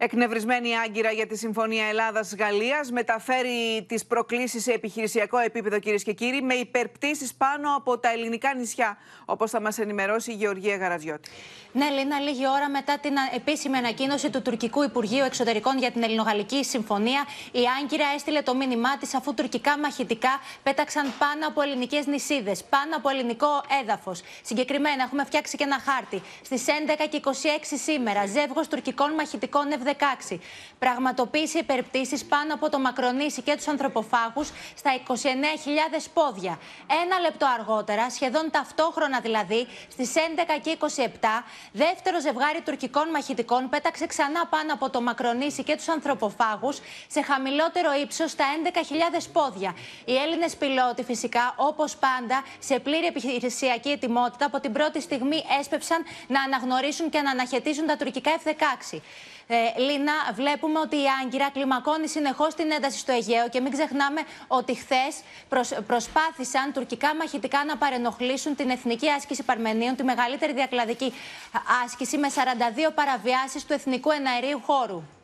Εκνευρισμένη άγκυρα για τη Συμφωνία Ελλάδα-Γαλλία μεταφέρει τις προκλήσεις σε επιχειρησιακό επίπεδο, κυρίες και κύριοι, με υπερπτήσεις πάνω από τα ελληνικά νησιά, όπως θα μας ενημερώσει η Γεωργία Γαραζιώτη. Ναι, Λίνα, λίγη ώρα μετά την επίσημη ανακοίνωση του τουρκικού Υπουργείου Εξωτερικών για την Ελληνογαλλική Συμφωνία, η Άγκυρα έστειλε το μήνυμά της αφού τουρκικά μαχητικά πέταξαν πάνω από ελληνικές νησίδες, πάνω από ελληνικό έδαφος. Συγκεκριμένα, έχουμε φτιάξει και ένα χάρτη. Στις 11 και 26 σήμερα, ζεύγος τουρκικών μαχητικών 16. Πραγματοποίησε υπερπτήσεις πάνω από το Μακρονήσι και τους ανθρωποφάγους στα 29.000 πόδια. Ένα λεπτό αργότερα, σχεδόν ταυτόχρονα δηλαδή, στις 11 και 27, δεύτερο ζευγάρι τουρκικών μαχητικών πέταξε ξανά πάνω από το Μακρονήσι και τους ανθρωποφάγους σε χαμηλότερο ύψος στα 11.000 πόδια. Οι Έλληνες πιλότοι, φυσικά, όπως πάντα, σε πλήρη επιχειρησιακή ετοιμότητα, από την πρώτη στιγμή έσπευσαν να αναγνωρίσουν και να αναχαιτίσουν τα τουρκικά F-16. Λίνα, βλέπουμε ότι η Άγκυρα κλιμακώνει συνεχώς την ένταση στο Αιγαίο και μην ξεχνάμε ότι χθες προσπάθησαν τουρκικά μαχητικά να παρενοχλήσουν την εθνική άσκηση Παρμενίων, τη μεγαλύτερη διακλαδική άσκηση, με 42 παραβιάσεις του εθνικού εναερίου χώρου.